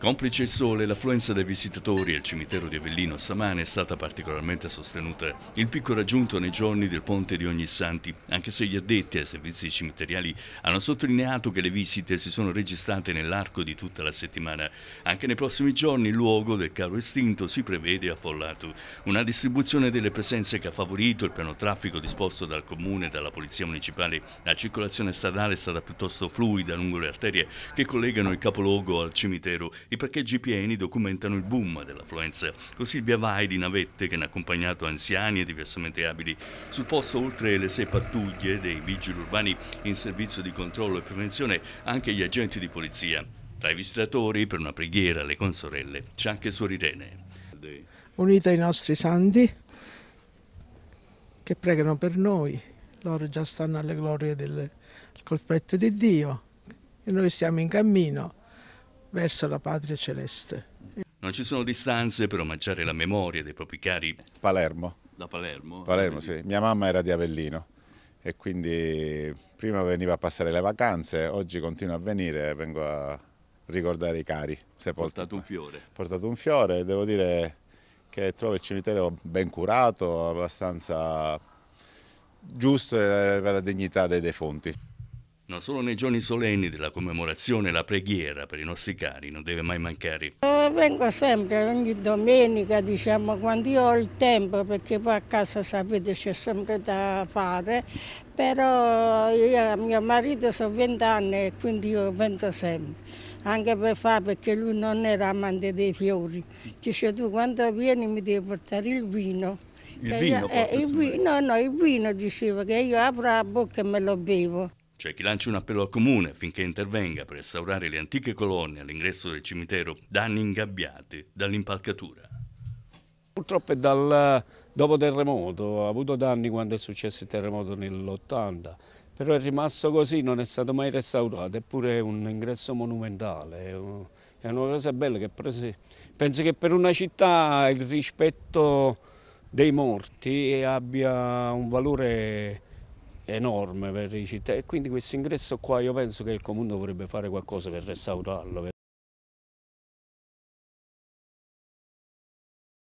Complice il sole, l'affluenza dei visitatori al cimitero di Avellino stamane è stata particolarmente sostenuta. Il picco raggiunto nei giorni del ponte di Ogni Santi, anche se gli addetti ai servizi cimiteriali hanno sottolineato che le visite si sono registrate nell'arco di tutta la settimana. Anche nei prossimi giorni il luogo del caro estinto si prevede affollato. Una distribuzione delle presenze che ha favorito il piano traffico disposto dal comune e dalla polizia municipale. La circolazione stradale è stata piuttosto fluida lungo le arterie che collegano il capoluogo al cimitero i parcheggi pieni documentano il boom dell'affluenza, con Silvia Vai di Navette che ne ha accompagnato anziani e diversamente abili. Sul posto, oltre le sei pattuglie dei vigili urbani in servizio di controllo e prevenzione, anche gli agenti di polizia. Tra i visitatori, per una preghiera alle consorelle, c'è anche Suor Irene. Unita ai nostri santi che pregano per noi, loro già stanno alle glorie del colpetto di Dio e noi siamo in cammino verso la patria celeste. Non ci sono distanze per omaggiare la memoria dei propri cari? Palermo. Da Palermo? Palermo, sì. Mia mamma era di Avellino e quindi prima veniva a passare le vacanze, oggi continua a venire, e vengo a ricordare i cari. Sei portato un fiore. Portato un fiore, e devo dire che trovo il cimitero ben curato, abbastanza giusto per la dignità dei defunti. Non solo nei giorni solenni della commemorazione la preghiera per i nostri cari non deve mai mancare. Eh, vengo sempre, ogni domenica, diciamo, quando io ho il tempo, perché poi a casa sapete c'è sempre da fare, però io, mio marito sono vent'anni e quindi io vento sempre anche per fare perché lui non era amante dei fiori. Dice tu quando vieni mi devi portare il vino. Il vino, io, eh, il vino, eh. no, il vino diceva che io apro la bocca e me lo bevo cioè chi lancia un appello al comune affinché intervenga per restaurare le antiche colonne all'ingresso del cimitero danni ingabbiati dall'impalcatura. Purtroppo è dal dopo terremoto, ha avuto danni quando è successo il terremoto nell'80, però è rimasto così, non è stato mai restaurato, eppure è un ingresso monumentale, è una cosa bella che penso che per una città il rispetto dei morti abbia un valore enorme per i cittadini e quindi questo ingresso qua io penso che il comune dovrebbe fare qualcosa per restaurarlo.